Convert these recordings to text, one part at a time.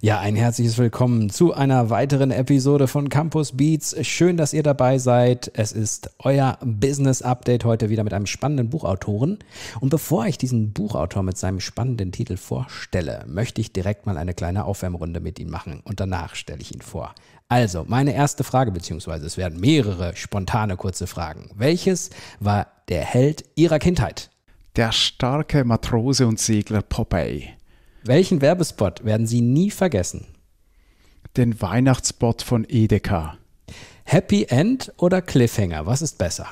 Ja, ein herzliches Willkommen zu einer weiteren Episode von Campus Beats. Schön, dass ihr dabei seid. Es ist euer Business Update heute wieder mit einem spannenden Buchautoren. Und bevor ich diesen Buchautor mit seinem spannenden Titel vorstelle, möchte ich direkt mal eine kleine Aufwärmrunde mit ihm machen und danach stelle ich ihn vor. Also, meine erste Frage, beziehungsweise es werden mehrere spontane kurze Fragen. Welches war der Held Ihrer Kindheit? Der starke Matrose und Segler Popeye. Welchen Werbespot werden Sie nie vergessen? Den Weihnachtsspot von Edeka. Happy End oder Cliffhanger? Was ist besser?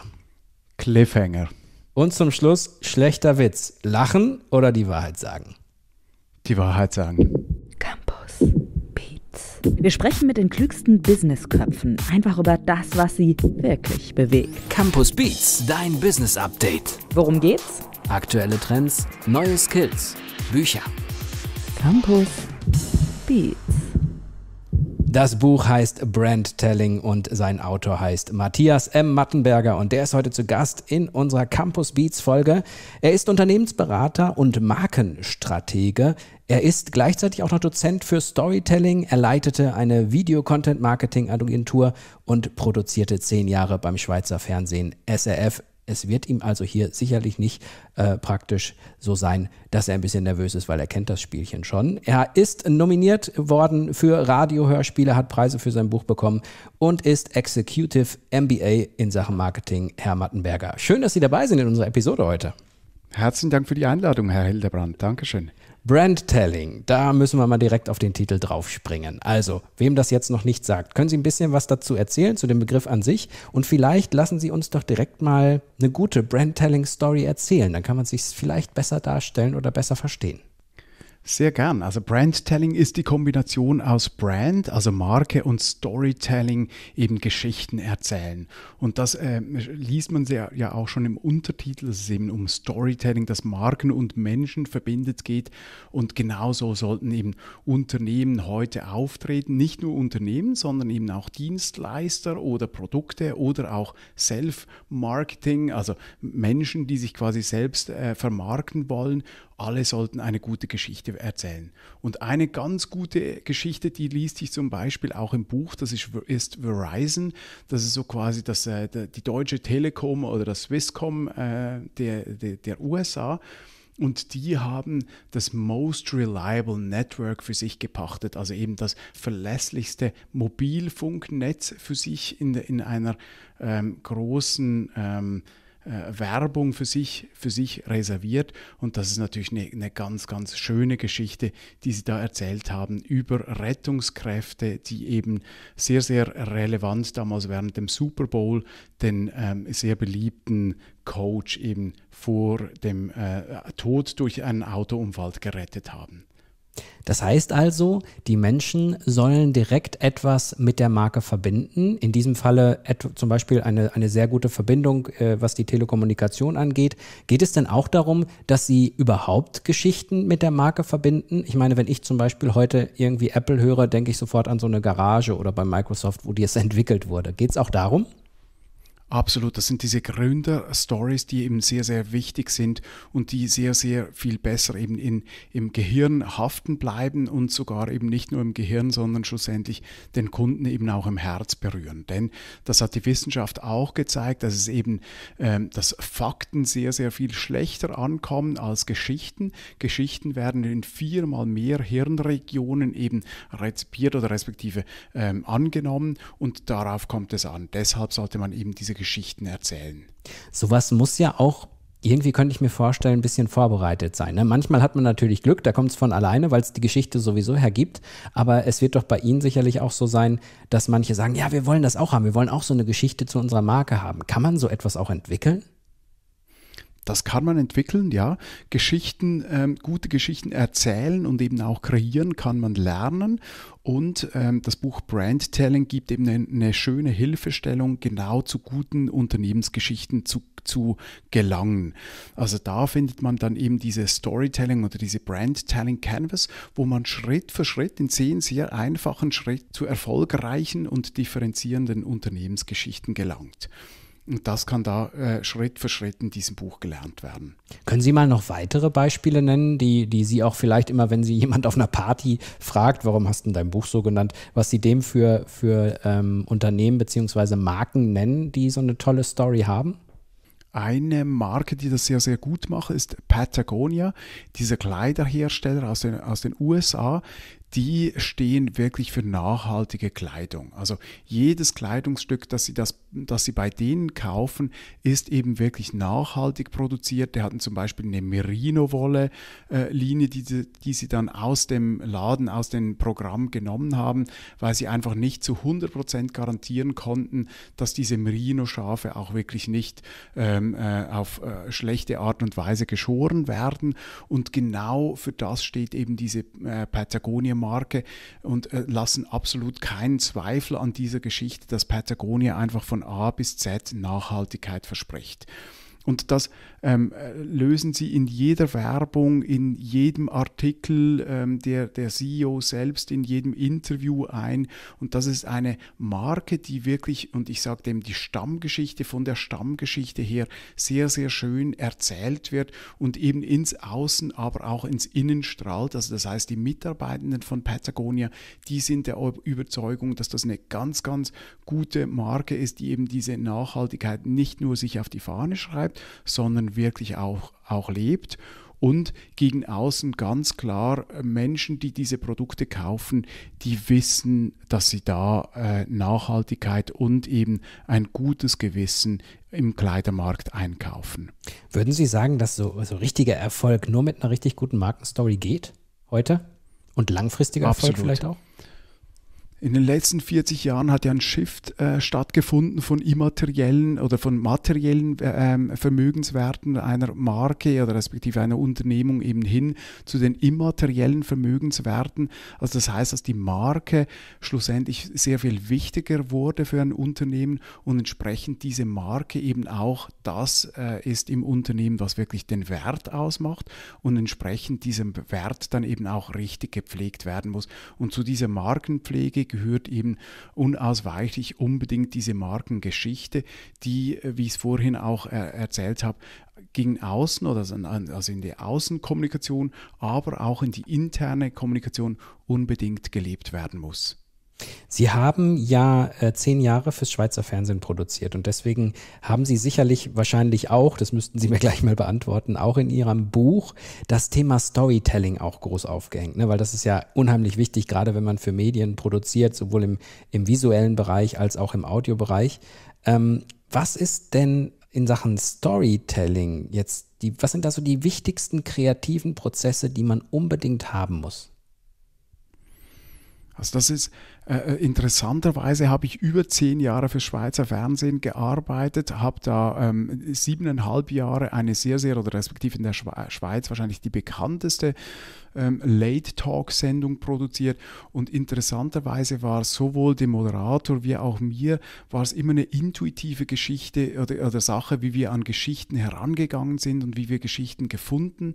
Cliffhanger. Und zum Schluss schlechter Witz. Lachen oder die Wahrheit sagen? Die Wahrheit sagen. Campus Beats. Wir sprechen mit den klügsten Businessköpfen einfach über das, was sie wirklich bewegt. Campus Beats, dein Business Update. Worum geht's? Aktuelle Trends, neue Skills, Bücher Campus Beats. Das Buch heißt Brand Telling und sein Autor heißt Matthias M. Mattenberger und der ist heute zu Gast in unserer Campus Beats Folge. Er ist Unternehmensberater und Markenstratege. Er ist gleichzeitig auch noch Dozent für Storytelling. Er leitete eine Video-Content-Marketing-Agentur und produzierte zehn Jahre beim Schweizer Fernsehen SRF es wird ihm also hier sicherlich nicht äh, praktisch so sein, dass er ein bisschen nervös ist, weil er kennt das Spielchen schon. Er ist nominiert worden für Radiohörspiele, hat Preise für sein Buch bekommen und ist Executive MBA in Sachen Marketing, Herr Mattenberger. Schön, dass Sie dabei sind in unserer Episode heute. Herzlichen Dank für die Einladung, Herr Hildebrand. Dankeschön. Brandtelling, da müssen wir mal direkt auf den Titel draufspringen. Also, wem das jetzt noch nicht sagt, können Sie ein bisschen was dazu erzählen, zu dem Begriff an sich? Und vielleicht lassen Sie uns doch direkt mal eine gute Brandtelling-Story erzählen. Dann kann man sich vielleicht besser darstellen oder besser verstehen. Sehr gern. Also Brandtelling ist die Kombination aus Brand, also Marke und Storytelling, eben Geschichten erzählen. Und das äh, liest man sehr, ja auch schon im Untertitel, dass es eben um Storytelling, das Marken und Menschen verbindet geht. Und genauso sollten eben Unternehmen heute auftreten. Nicht nur Unternehmen, sondern eben auch Dienstleister oder Produkte oder auch Self-Marketing, also Menschen, die sich quasi selbst äh, vermarkten wollen alle sollten eine gute Geschichte erzählen. Und eine ganz gute Geschichte, die liest sich zum Beispiel auch im Buch, das ist, ist Verizon. Das ist so quasi das, äh, die Deutsche Telekom oder das Swisscom äh, der, der, der USA. Und die haben das Most Reliable Network für sich gepachtet, also eben das verlässlichste Mobilfunknetz für sich in, in einer ähm, großen ähm, äh, Werbung für sich, für sich reserviert. Und das ist natürlich eine, eine ganz, ganz schöne Geschichte, die Sie da erzählt haben über Rettungskräfte, die eben sehr, sehr relevant damals während dem Super Bowl den ähm, sehr beliebten Coach eben vor dem äh, Tod durch einen Autounfall gerettet haben. Das heißt also, die Menschen sollen direkt etwas mit der Marke verbinden. In diesem Falle zum Beispiel eine, eine sehr gute Verbindung, äh, was die Telekommunikation angeht. Geht es denn auch darum, dass sie überhaupt Geschichten mit der Marke verbinden? Ich meine, wenn ich zum Beispiel heute irgendwie Apple höre, denke ich sofort an so eine Garage oder bei Microsoft, wo die es entwickelt wurde. Geht es auch darum? Absolut, das sind diese Gründer-Stories, die eben sehr, sehr wichtig sind und die sehr, sehr viel besser eben in, im Gehirn haften bleiben und sogar eben nicht nur im Gehirn, sondern schlussendlich den Kunden eben auch im Herz berühren. Denn das hat die Wissenschaft auch gezeigt, dass es eben, äh, dass Fakten sehr, sehr viel schlechter ankommen als Geschichten. Geschichten werden in viermal mehr Hirnregionen eben rezipiert oder respektive ähm, angenommen und darauf kommt es an. Deshalb sollte man eben diese Geschichten erzählen. Sowas muss ja auch irgendwie könnte ich mir vorstellen, ein bisschen vorbereitet sein. Ne? Manchmal hat man natürlich Glück, da kommt es von alleine, weil es die Geschichte sowieso hergibt. Aber es wird doch bei Ihnen sicherlich auch so sein, dass manche sagen, ja, wir wollen das auch haben, wir wollen auch so eine Geschichte zu unserer Marke haben. Kann man so etwas auch entwickeln? Das kann man entwickeln, ja. Geschichten, ähm, gute Geschichten erzählen und eben auch kreieren kann man lernen. Und ähm, das Buch Brand Telling gibt eben eine, eine, schöne Hilfestellung, genau zu guten Unternehmensgeschichten zu, zu gelangen. Also da findet man dann eben diese Storytelling oder diese Brand Telling Canvas, wo man Schritt für Schritt in zehn sehr einfachen Schritt zu erfolgreichen und differenzierenden Unternehmensgeschichten gelangt. Und das kann da äh, Schritt für Schritt in diesem Buch gelernt werden. Können Sie mal noch weitere Beispiele nennen, die, die Sie auch vielleicht immer, wenn Sie jemand auf einer Party fragt, warum hast du dein Buch so genannt, was Sie dem für, für ähm, Unternehmen bzw. Marken nennen, die so eine tolle Story haben? Eine Marke, die das sehr, sehr gut macht, ist Patagonia, dieser Kleiderhersteller aus den, aus den USA. Die stehen wirklich für nachhaltige Kleidung. Also jedes Kleidungsstück, das sie das das sie bei denen kaufen, ist eben wirklich nachhaltig produziert. Die hatten zum Beispiel eine Merino-Wolle-Linie, äh, die, die sie dann aus dem Laden, aus dem Programm genommen haben, weil sie einfach nicht zu 100% garantieren konnten, dass diese Merino-Schafe auch wirklich nicht ähm, äh, auf äh, schlechte Art und Weise geschoren werden. Und genau für das steht eben diese äh, Patagonia-Marke und äh, lassen absolut keinen Zweifel an dieser Geschichte, dass Patagonia einfach von A bis Z Nachhaltigkeit verspricht. Und das ähm, äh, lösen sie in jeder Werbung, in jedem Artikel ähm, der, der CEO selbst, in jedem Interview ein. Und das ist eine Marke, die wirklich, und ich sage dem die Stammgeschichte von der Stammgeschichte her, sehr, sehr schön erzählt wird und eben ins Außen, aber auch ins Innen strahlt. Also das heißt, die Mitarbeitenden von Patagonia, die sind der Überzeugung, dass das eine ganz, ganz gute Marke ist, die eben diese Nachhaltigkeit nicht nur sich auf die Fahne schreibt, sondern wirklich auch, auch lebt und gegen außen ganz klar äh, Menschen, die diese Produkte kaufen, die wissen, dass sie da äh, Nachhaltigkeit und eben ein gutes Gewissen im Kleidermarkt einkaufen. Würden Sie sagen, dass so, so richtiger Erfolg nur mit einer richtig guten Markenstory geht heute? Und langfristiger Erfolg vielleicht auch? In den letzten 40 Jahren hat ja ein Shift äh, stattgefunden von immateriellen oder von materiellen äh, ähm, Vermögenswerten einer Marke oder respektive einer Unternehmung eben hin zu den immateriellen Vermögenswerten. Also das heißt, dass die Marke schlussendlich sehr viel wichtiger wurde für ein Unternehmen und entsprechend diese Marke eben auch das äh, ist im Unternehmen, was wirklich den Wert ausmacht und entsprechend diesem Wert dann eben auch richtig gepflegt werden muss. Und zu dieser Markenpflege gehört eben unausweichlich unbedingt diese Markengeschichte, die, äh, wie ich es vorhin auch äh, erzählt habe, gegen außen oder also in die Außenkommunikation, aber auch in die interne Kommunikation unbedingt gelebt werden muss. Sie haben ja äh, zehn Jahre fürs Schweizer Fernsehen produziert und deswegen haben Sie sicherlich wahrscheinlich auch, das müssten Sie mir gleich mal beantworten, auch in Ihrem Buch das Thema Storytelling auch groß aufgehängt, ne? weil das ist ja unheimlich wichtig, gerade wenn man für Medien produziert, sowohl im, im visuellen Bereich als auch im Audiobereich. Ähm, was ist denn in Sachen Storytelling jetzt die, was sind da so die wichtigsten kreativen Prozesse, die man unbedingt haben muss? Also das ist äh, äh, interessanterweise habe ich über zehn Jahre für Schweizer Fernsehen gearbeitet, habe da ähm, siebeneinhalb Jahre eine sehr, sehr, oder respektive in der Schweiz wahrscheinlich die bekannteste ähm, Late-Talk-Sendung produziert. Und interessanterweise war sowohl dem Moderator wie auch mir, war es immer eine intuitive Geschichte oder, oder Sache, wie wir an Geschichten herangegangen sind und wie wir Geschichten gefunden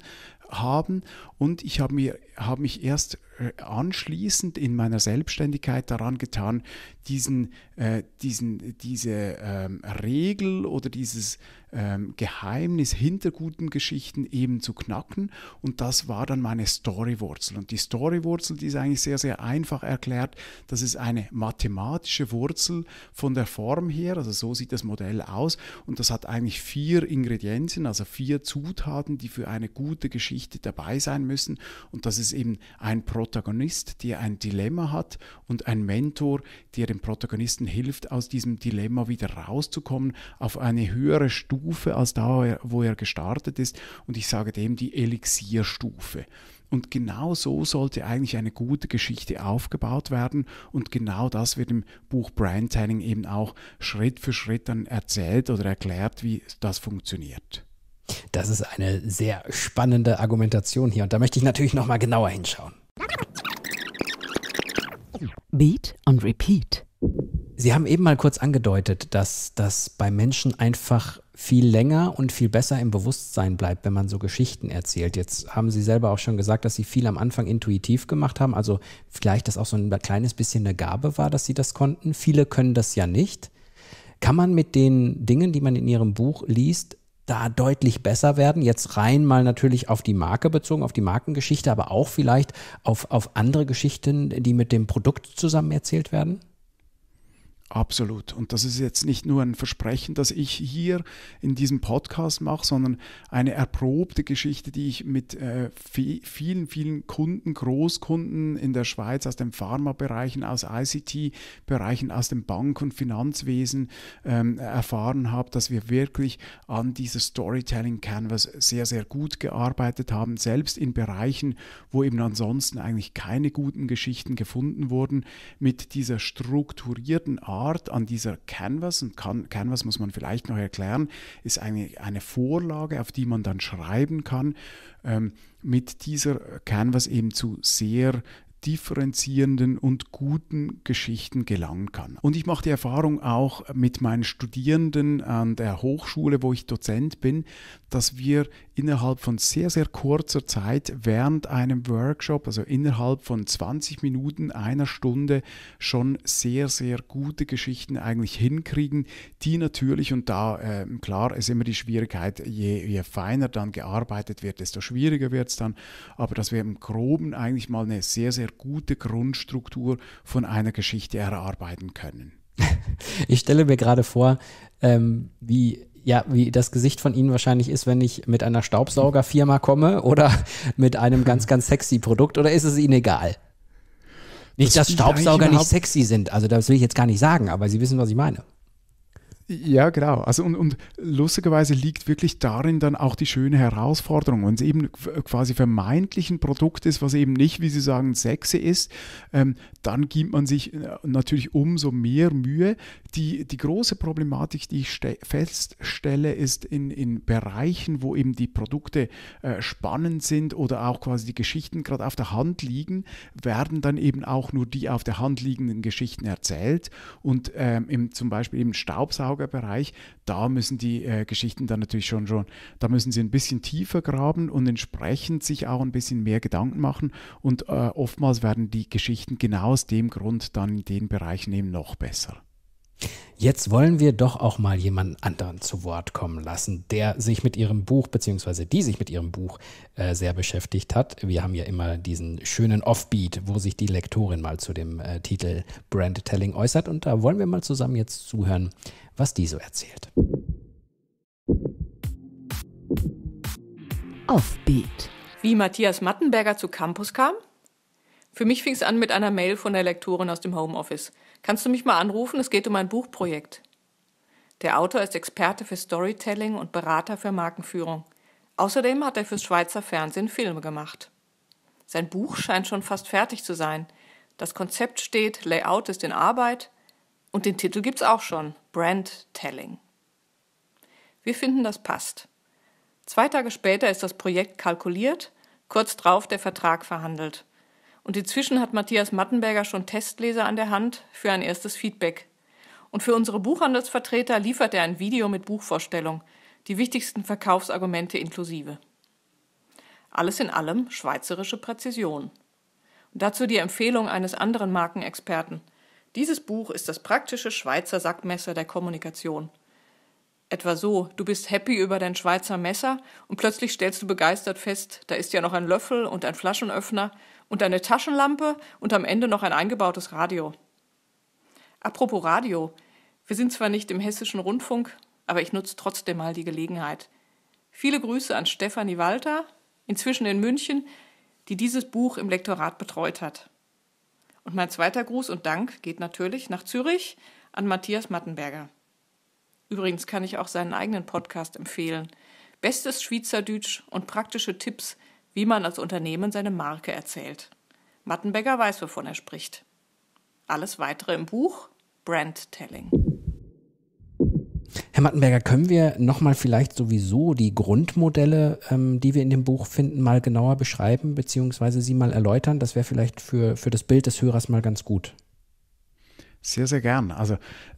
haben. Und ich habe hab mich erst äh, anschließend in meiner Selbstständigkeit Arbeit daran getan, diesen, äh, diesen, diese ähm, Regel oder dieses ähm, Geheimnis hinter guten Geschichten eben zu knacken. Und das war dann meine Storywurzel. Und die Storywurzel, die ist eigentlich sehr, sehr einfach erklärt. Das ist eine mathematische Wurzel von der Form her. Also so sieht das Modell aus. Und das hat eigentlich vier Ingredienzien, also vier Zutaten, die für eine gute Geschichte dabei sein müssen. Und das ist eben ein Protagonist, der ein Dilemma hat und ein Mentor, der dem Protagonisten hilft, aus diesem Dilemma wieder rauszukommen, auf eine höhere Stufe Stufe als da, wo er gestartet ist. Und ich sage dem die Elixierstufe. Und genau so sollte eigentlich eine gute Geschichte aufgebaut werden. Und genau das wird im Buch Tanning eben auch Schritt für Schritt dann erzählt oder erklärt, wie das funktioniert. Das ist eine sehr spannende Argumentation hier. Und da möchte ich natürlich nochmal genauer hinschauen. Beat und Repeat. Sie haben eben mal kurz angedeutet, dass das bei Menschen einfach viel länger und viel besser im Bewusstsein bleibt, wenn man so Geschichten erzählt. Jetzt haben Sie selber auch schon gesagt, dass Sie viel am Anfang intuitiv gemacht haben, also vielleicht das auch so ein kleines bisschen eine Gabe war, dass Sie das konnten. Viele können das ja nicht. Kann man mit den Dingen, die man in Ihrem Buch liest, da deutlich besser werden? Jetzt rein mal natürlich auf die Marke bezogen, auf die Markengeschichte, aber auch vielleicht auf, auf andere Geschichten, die mit dem Produkt zusammen erzählt werden? Absolut. Und das ist jetzt nicht nur ein Versprechen, das ich hier in diesem Podcast mache, sondern eine erprobte Geschichte, die ich mit äh, vielen, vielen Kunden, Großkunden in der Schweiz aus den Pharmabereichen, aus ICT-Bereichen, aus dem Bank- und Finanzwesen ähm, erfahren habe, dass wir wirklich an dieser Storytelling Canvas sehr, sehr gut gearbeitet haben, selbst in Bereichen, wo eben ansonsten eigentlich keine guten Geschichten gefunden wurden, mit dieser strukturierten Arbeit. Art an dieser Canvas, und Can Canvas muss man vielleicht noch erklären, ist eine, eine Vorlage, auf die man dann schreiben kann, ähm, mit dieser Canvas eben zu sehr differenzierenden und guten Geschichten gelangen kann. Und ich mache die Erfahrung auch mit meinen Studierenden an der Hochschule, wo ich Dozent bin, dass wir innerhalb von sehr, sehr kurzer Zeit während einem Workshop, also innerhalb von 20 Minuten, einer Stunde, schon sehr, sehr gute Geschichten eigentlich hinkriegen, die natürlich, und da äh, klar ist immer die Schwierigkeit, je, je feiner dann gearbeitet wird, desto schwieriger wird es dann, aber dass wir im groben eigentlich mal eine sehr, sehr gute Grundstruktur von einer Geschichte erarbeiten können. Ich stelle mir gerade vor, ähm, wie ja, wie das Gesicht von Ihnen wahrscheinlich ist, wenn ich mit einer Staubsaugerfirma komme oder mit einem ganz, ganz sexy Produkt oder ist es Ihnen egal? Nicht, das dass Staubsauger nicht sexy sind, also das will ich jetzt gar nicht sagen, aber Sie wissen, was ich meine. Ja, genau. Also und, und lustigerweise liegt wirklich darin dann auch die schöne Herausforderung, wenn es eben äh, quasi vermeintlich ein Produkt ist, was eben nicht, wie Sie sagen, sexy ist, ähm, dann gibt man sich äh, natürlich umso mehr Mühe. Die, die große Problematik, die ich feststelle, ist in, in Bereichen, wo eben die Produkte äh, spannend sind oder auch quasi die Geschichten gerade auf der Hand liegen, werden dann eben auch nur die auf der Hand liegenden Geschichten erzählt und ähm, im, zum Beispiel eben Staubsauger Lagerbereich, da müssen die äh, Geschichten dann natürlich schon, schon, da müssen sie ein bisschen tiefer graben und entsprechend sich auch ein bisschen mehr Gedanken machen. Und äh, oftmals werden die Geschichten genau aus dem Grund dann in den Bereichen eben noch besser. Jetzt wollen wir doch auch mal jemanden anderen zu Wort kommen lassen, der sich mit ihrem Buch, beziehungsweise die sich mit ihrem Buch äh, sehr beschäftigt hat. Wir haben ja immer diesen schönen Offbeat, wo sich die Lektorin mal zu dem äh, Titel Brand Telling äußert. Und da wollen wir mal zusammen jetzt zuhören, was die so erzählt. Offbeat. Wie Matthias Mattenberger zu Campus kam? Für mich fing es an mit einer Mail von der Lektorin aus dem Homeoffice. Kannst du mich mal anrufen? Es geht um ein Buchprojekt. Der Autor ist Experte für Storytelling und Berater für Markenführung. Außerdem hat er fürs Schweizer Fernsehen Filme gemacht. Sein Buch scheint schon fast fertig zu sein. Das Konzept steht, Layout ist in Arbeit und den Titel gibt's auch schon: Brand Telling. Wir finden, das passt. Zwei Tage später ist das Projekt kalkuliert, kurz drauf der Vertrag verhandelt. Und inzwischen hat Matthias Mattenberger schon Testleser an der Hand für ein erstes Feedback. Und für unsere Buchhandelsvertreter liefert er ein Video mit Buchvorstellung, die wichtigsten Verkaufsargumente inklusive. Alles in allem schweizerische Präzision. Und dazu die Empfehlung eines anderen Markenexperten. Dieses Buch ist das praktische Schweizer Sackmesser der Kommunikation. Etwa so, du bist happy über dein Schweizer Messer und plötzlich stellst du begeistert fest, da ist ja noch ein Löffel und ein Flaschenöffner und eine Taschenlampe und am Ende noch ein eingebautes Radio. Apropos Radio. Wir sind zwar nicht im hessischen Rundfunk, aber ich nutze trotzdem mal die Gelegenheit. Viele Grüße an Stefanie Walter, inzwischen in München, die dieses Buch im Lektorat betreut hat. Und mein zweiter Gruß und Dank geht natürlich nach Zürich an Matthias Mattenberger. Übrigens kann ich auch seinen eigenen Podcast empfehlen. Bestes Schweizerdeutsch und praktische Tipps wie man als Unternehmen seine Marke erzählt. Mattenberger weiß, wovon er spricht. Alles weitere im Buch Brandtelling. Herr Mattenberger, können wir nochmal vielleicht sowieso die Grundmodelle, ähm, die wir in dem Buch finden, mal genauer beschreiben, beziehungsweise sie mal erläutern? Das wäre vielleicht für, für das Bild des Hörers mal ganz gut. Sehr, sehr gern. Also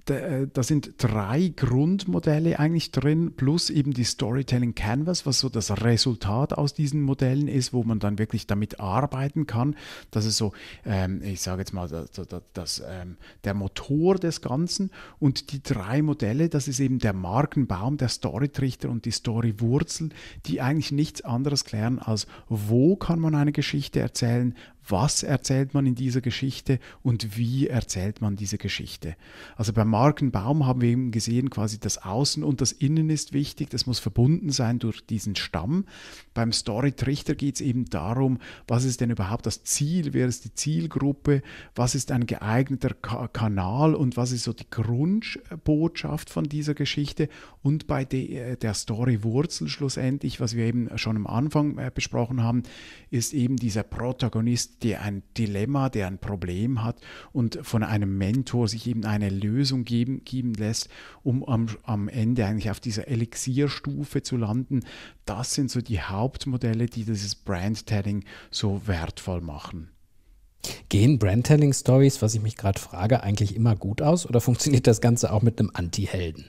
äh, da sind drei Grundmodelle eigentlich drin, plus eben die Storytelling Canvas, was so das Resultat aus diesen Modellen ist, wo man dann wirklich damit arbeiten kann. Das ist so, ähm, ich sage jetzt mal, das, das, das ähm, der Motor des Ganzen. Und die drei Modelle, das ist eben der Markenbaum, der Storytrichter und die Storywurzel, die eigentlich nichts anderes klären als, wo kann man eine Geschichte erzählen, was erzählt man in dieser Geschichte und wie erzählt man diese Geschichte. Also beim Markenbaum haben wir eben gesehen, quasi das Außen und das Innen ist wichtig. Das muss verbunden sein durch diesen Stamm. Beim Story-Trichter geht es eben darum, was ist denn überhaupt das Ziel? Wer ist die Zielgruppe? Was ist ein geeigneter Ka Kanal? Und was ist so die Grundbotschaft von dieser Geschichte? Und bei de äh, der Story-Wurzel schlussendlich, was wir eben schon am Anfang äh, besprochen haben, ist eben dieser Protagonist, der ein Dilemma, der ein Problem hat und von einem Mentor sich eben eine Lösung Unterstützung geben, geben lässt, um am, am Ende eigentlich auf dieser Elixierstufe zu landen. Das sind so die Hauptmodelle, die dieses Brandtelling so wertvoll machen. Gehen Brandtelling-Stories, was ich mich gerade frage, eigentlich immer gut aus oder funktioniert das Ganze auch mit einem Anti-Helden?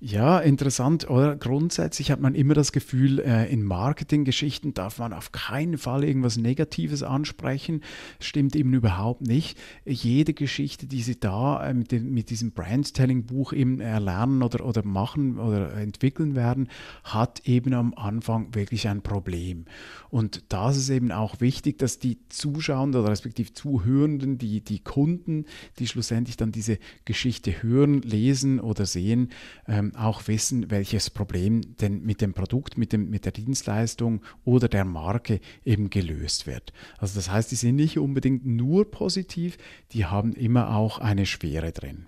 Ja, interessant, oder? Grundsätzlich hat man immer das Gefühl, äh, in Marketinggeschichten darf man auf keinen Fall irgendwas Negatives ansprechen. Stimmt eben überhaupt nicht. Jede Geschichte, die Sie da äh, mit, dem, mit diesem Brandtelling-Buch eben erlernen oder, oder machen oder entwickeln werden, hat eben am Anfang wirklich ein Problem. Und das ist eben auch wichtig, dass die Zuschauenden oder respektive Zuhörenden, die, die Kunden, die schlussendlich dann diese Geschichte hören, lesen oder sehen, ähm, ähm, auch wissen, welches Problem denn mit dem Produkt, mit, dem, mit der Dienstleistung oder der Marke eben gelöst wird. Also das heißt, die sind nicht unbedingt nur positiv, die haben immer auch eine Schwere drin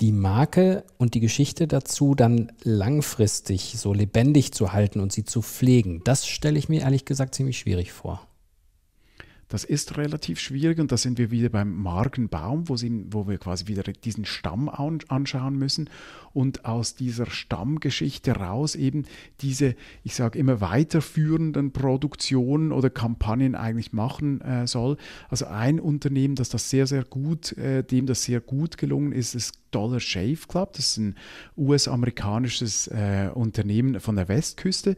die Marke und die Geschichte dazu dann langfristig so lebendig zu halten und sie zu pflegen, das stelle ich mir ehrlich gesagt ziemlich schwierig vor. Das ist relativ schwierig und da sind wir wieder beim Markenbaum, wo, sie, wo wir quasi wieder diesen Stamm anschauen müssen und aus dieser Stammgeschichte raus eben diese, ich sage immer weiterführenden Produktionen oder Kampagnen eigentlich machen äh, soll. Also ein Unternehmen, das das sehr, sehr gut, äh, dem das sehr gut gelungen ist, ist Dollar Shave Club. Das ist ein US-amerikanisches äh, Unternehmen von der Westküste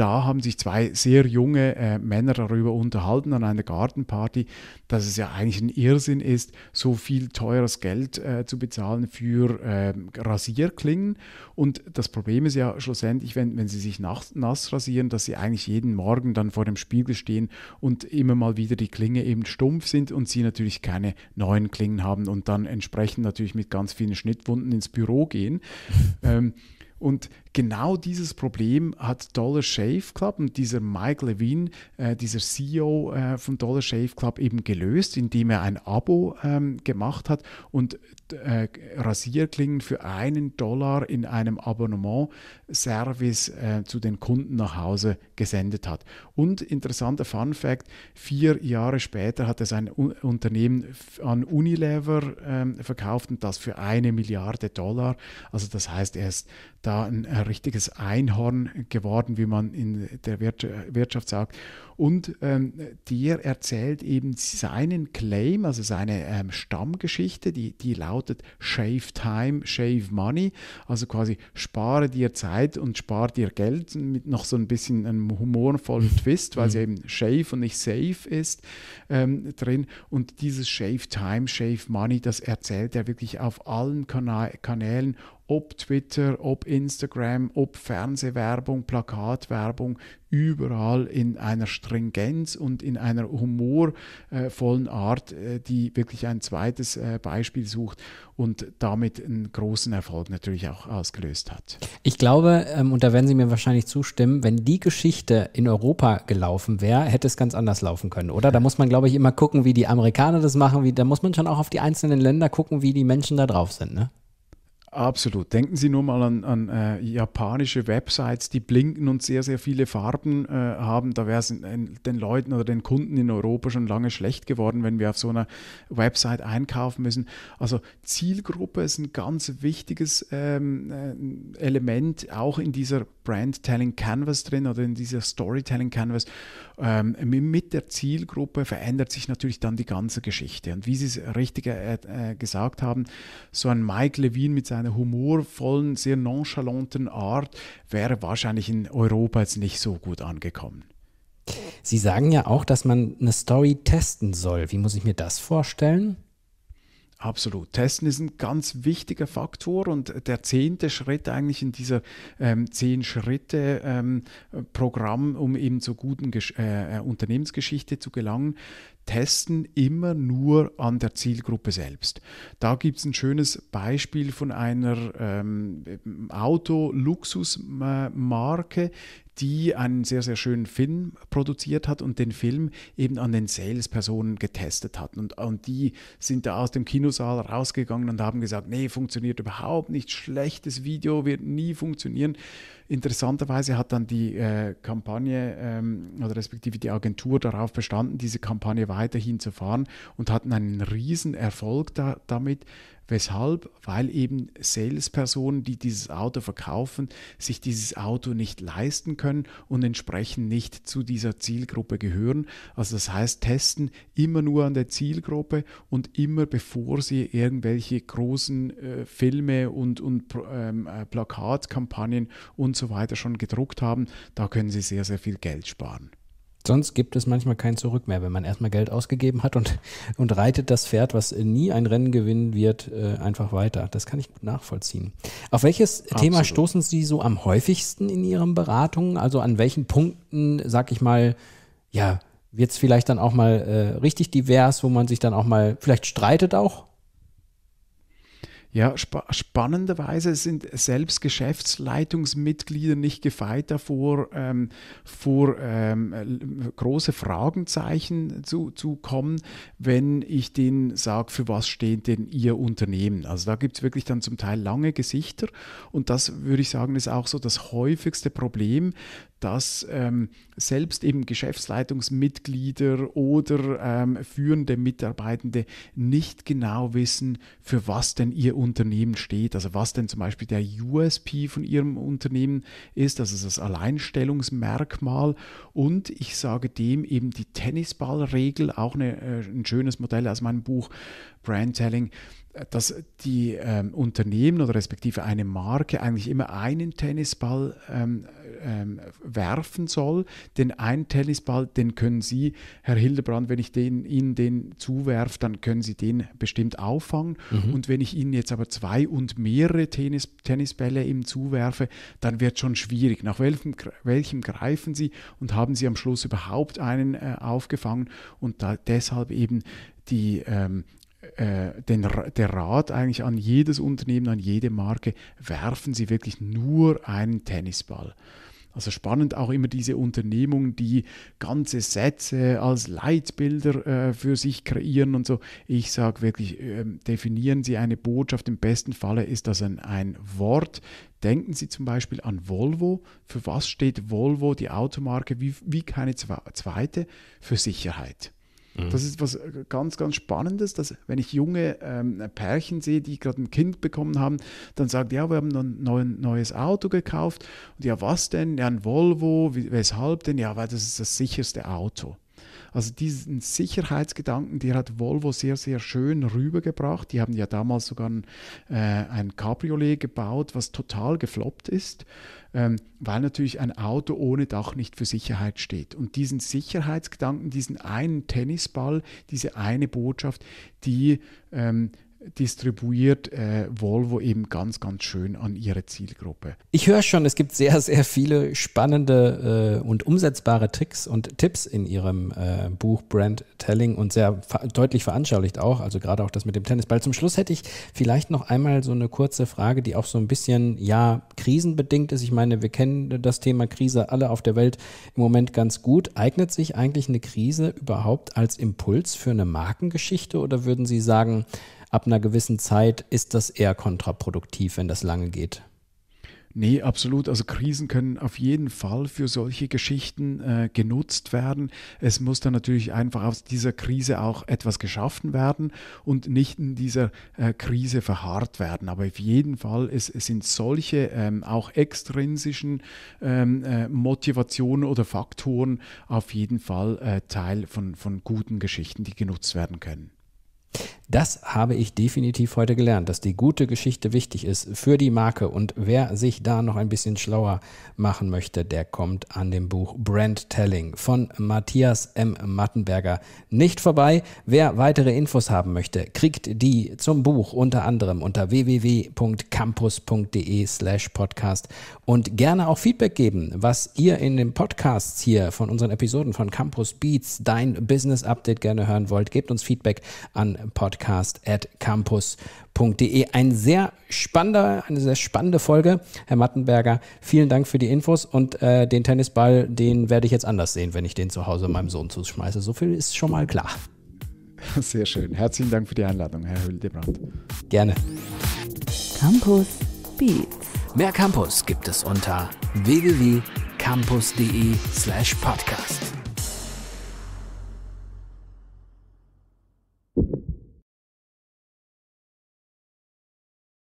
da haben sich zwei sehr junge äh, Männer darüber unterhalten an einer Gartenparty, dass es ja eigentlich ein Irrsinn ist, so viel teures Geld äh, zu bezahlen für äh, Rasierklingen. Und das Problem ist ja schlussendlich, wenn, wenn sie sich nass, nass rasieren, dass sie eigentlich jeden Morgen dann vor dem Spiegel stehen und immer mal wieder die Klinge eben stumpf sind und sie natürlich keine neuen Klingen haben und dann entsprechend natürlich mit ganz vielen Schnittwunden ins Büro gehen. ähm, und genau dieses Problem hat Dollar Shave Club und dieser Mike Levine, äh, dieser CEO äh, von Dollar Shave Club, eben gelöst, indem er ein Abo ähm, gemacht hat und äh, Rasierklingen für einen Dollar in einem Abonnement-Service äh, zu den Kunden nach Hause gesendet hat. Und interessanter Fun Fact: Vier Jahre später hat er sein Unternehmen an Unilever ähm, verkauft und das für eine Milliarde Dollar. Also, das heißt, er ist da ein richtiges Einhorn geworden, wie man in der Wirtschaft äh, sagt. Und ähm, der erzählt eben seinen Claim, also seine ähm, Stammgeschichte, die, die lautet Shave Time, Shave Money, also quasi spare dir Zeit und spare dir Geld mit noch so ein bisschen einem humorvollen Twist, weil mhm. sie eben Shave und nicht Safe ist ähm, drin. Und dieses Shave Time, Shave Money, das erzählt er wirklich auf allen Kana Kanälen ob Twitter, ob Instagram, ob Fernsehwerbung, Plakatwerbung, überall in einer Stringenz und in einer humorvollen Art, äh, die wirklich ein zweites äh, Beispiel sucht und damit einen großen Erfolg natürlich auch ausgelöst hat. Ich glaube, ähm, und da werden Sie mir wahrscheinlich zustimmen, wenn die Geschichte in Europa gelaufen wäre, hätte es ganz anders laufen können, oder? Da muss man, glaube ich, immer gucken, wie die Amerikaner das machen, wie, da muss man schon auch auf die einzelnen Länder gucken, wie die Menschen da drauf sind, ne? Absolut. Denken Sie nur mal an, an äh, japanische Websites, die blinken und sehr, sehr viele Farben äh, haben. Da wäre es den Leuten oder den Kunden in Europa schon lange schlecht geworden, wenn wir auf so einer Website einkaufen müssen. Also Zielgruppe ist ein ganz wichtiges ähm, äh, Element, auch in dieser Brand-Telling Canvas drin oder in dieser Storytelling Canvas. Ähm, mit der Zielgruppe verändert sich natürlich dann die ganze Geschichte. Und wie Sie es richtig äh, äh gesagt haben, so ein Mike Levine mit seinem seiner humorvollen, sehr nonchalanten Art wäre wahrscheinlich in Europa jetzt nicht so gut angekommen. Sie sagen ja auch, dass man eine Story testen soll. Wie muss ich mir das vorstellen? Absolut. Testen ist ein ganz wichtiger Faktor und der zehnte Schritt eigentlich in dieser ähm, zehn Schritte ähm, Programm, um eben zur guten Gesch äh, äh Unternehmensgeschichte zu gelangen. Testen immer nur an der Zielgruppe selbst. Da gibt es ein schönes Beispiel von einer ähm, Auto-Luxus-Marke, die einen sehr, sehr schönen Film produziert hat und den Film eben an den Salespersonen getestet hat. Und, und die sind da aus dem Kinosaal rausgegangen und haben gesagt, nee, funktioniert überhaupt nicht, schlechtes Video wird nie funktionieren. Interessanterweise hat dann die äh, Kampagne ähm, oder respektive die Agentur darauf bestanden, diese Kampagne weiterhin zu fahren und hatten einen riesen Erfolg da, damit. Weshalb? Weil eben Salespersonen, die dieses Auto verkaufen, sich dieses Auto nicht leisten können und entsprechend nicht zu dieser Zielgruppe gehören. Also das heißt, testen immer nur an der Zielgruppe und immer bevor sie irgendwelche großen äh, Filme und, und ähm, äh, Plakatkampagnen und so weiter schon gedruckt haben, da können Sie sehr, sehr viel Geld sparen. Sonst gibt es manchmal kein Zurück mehr, wenn man erstmal Geld ausgegeben hat und, und reitet das Pferd, was nie ein Rennen gewinnen wird, äh, einfach weiter. Das kann ich gut nachvollziehen. Auf welches Absolut. Thema stoßen Sie so am häufigsten in Ihren Beratungen? Also an welchen Punkten, sag ich mal, ja, wird es vielleicht dann auch mal äh, richtig divers, wo man sich dann auch mal vielleicht streitet auch? Ja, spa spannenderweise sind selbst Geschäftsleitungsmitglieder nicht gefeit davor, ähm, vor ähm, äh, große Fragenzeichen zu, zu kommen, wenn ich denen sage, für was steht denn ihr Unternehmen. Also da gibt es wirklich dann zum Teil lange Gesichter und das würde ich sagen, ist auch so das häufigste Problem, dass ähm, selbst eben Geschäftsleitungsmitglieder oder ähm, führende Mitarbeitende nicht genau wissen, für was denn ihr Unternehmen steht, also was denn zum Beispiel der USP von ihrem Unternehmen ist, also das Alleinstellungsmerkmal. Und ich sage dem eben die Tennisballregel, auch eine, äh, ein schönes Modell aus meinem Buch Brand Telling dass die ähm, Unternehmen oder respektive eine Marke eigentlich immer einen Tennisball ähm, ähm, werfen soll. Denn einen Tennisball, den können Sie, Herr Hildebrand, wenn ich den, Ihnen den zuwerfe, dann können Sie den bestimmt auffangen. Mhm. Und wenn ich Ihnen jetzt aber zwei und mehrere Tennis, Tennisbälle ihm zuwerfe, dann wird schon schwierig. Nach welchem, welchem greifen Sie und haben Sie am Schluss überhaupt einen äh, aufgefangen? Und da, deshalb eben die ähm, äh, den, der Rat eigentlich an jedes Unternehmen, an jede Marke, werfen Sie wirklich nur einen Tennisball. Also spannend auch immer diese Unternehmungen, die ganze Sätze als Leitbilder äh, für sich kreieren und so. Ich sage wirklich, äh, definieren Sie eine Botschaft. Im besten Falle ist das ein, ein Wort. Denken Sie zum Beispiel an Volvo. Für was steht Volvo, die Automarke, wie, wie keine zweite? Für Sicherheit. Mhm. Das ist was äh, ganz, ganz Spannendes, dass wenn ich junge ähm, Pärchen sehe, die gerade ein Kind bekommen haben, dann sagt, ja, wir haben ein neuen, neues Auto gekauft. Und ja, was denn? Ja, ein Volvo. Weshalb denn? Ja, weil das ist das sicherste Auto. Also diesen Sicherheitsgedanken, der hat Volvo sehr, sehr schön rübergebracht. Die haben ja damals sogar ein, äh, ein Cabriolet gebaut, was total gefloppt ist, ähm, weil natürlich ein Auto ohne Dach nicht für Sicherheit steht. Und diesen Sicherheitsgedanken, diesen einen Tennisball, diese eine Botschaft, die ähm, distribuiert äh, Volvo eben ganz, ganz schön an ihre Zielgruppe. Ich höre schon, es gibt sehr, sehr viele spannende äh, und umsetzbare Tricks und Tipps in Ihrem äh, Buch Brand Telling und sehr ver deutlich veranschaulicht auch, also gerade auch das mit dem Tennisball. Zum Schluss hätte ich vielleicht noch einmal so eine kurze Frage, die auch so ein bisschen, ja, krisenbedingt ist. Ich meine, wir kennen das Thema Krise alle auf der Welt im Moment ganz gut. Eignet sich eigentlich eine Krise überhaupt als Impuls für eine Markengeschichte oder würden Sie sagen, ab einer gewissen Zeit ist das eher kontraproduktiv, wenn das lange geht. Nee, absolut. Also Krisen können auf jeden Fall für solche Geschichten äh, genutzt werden. Es muss dann natürlich einfach aus dieser Krise auch etwas geschaffen werden und nicht in dieser äh, Krise verharrt werden. Aber auf jeden Fall es, sind solche ähm, auch extrinsischen ähm, äh, Motivationen oder Faktoren auf jeden Fall äh, Teil von, von guten Geschichten, die genutzt werden können. Das habe ich definitiv heute gelernt, dass die gute Geschichte wichtig ist für die Marke. Und wer sich da noch ein bisschen schlauer machen möchte, der kommt an dem Buch Brand Telling von Matthias M. Mattenberger nicht vorbei. Wer weitere Infos haben möchte, kriegt die zum Buch unter anderem unter www.campus.de slash podcast und gerne auch Feedback geben, was ihr in den Podcasts hier von unseren Episoden von Campus Beats, dein Business Update gerne hören wollt. Gebt uns Feedback an podcast podcast.campus.de. Ein sehr spannender, eine sehr spannende Folge. Herr Mattenberger, vielen Dank für die Infos und äh, den Tennisball, den werde ich jetzt anders sehen, wenn ich den zu Hause meinem Sohn zuschmeiße. So viel ist schon mal klar. Sehr schön. Herzlichen Dank für die Einladung, Herr Hüldebrand. Gerne. Campus Beats. Mehr Campus gibt es unter www.campus.de slash podcast.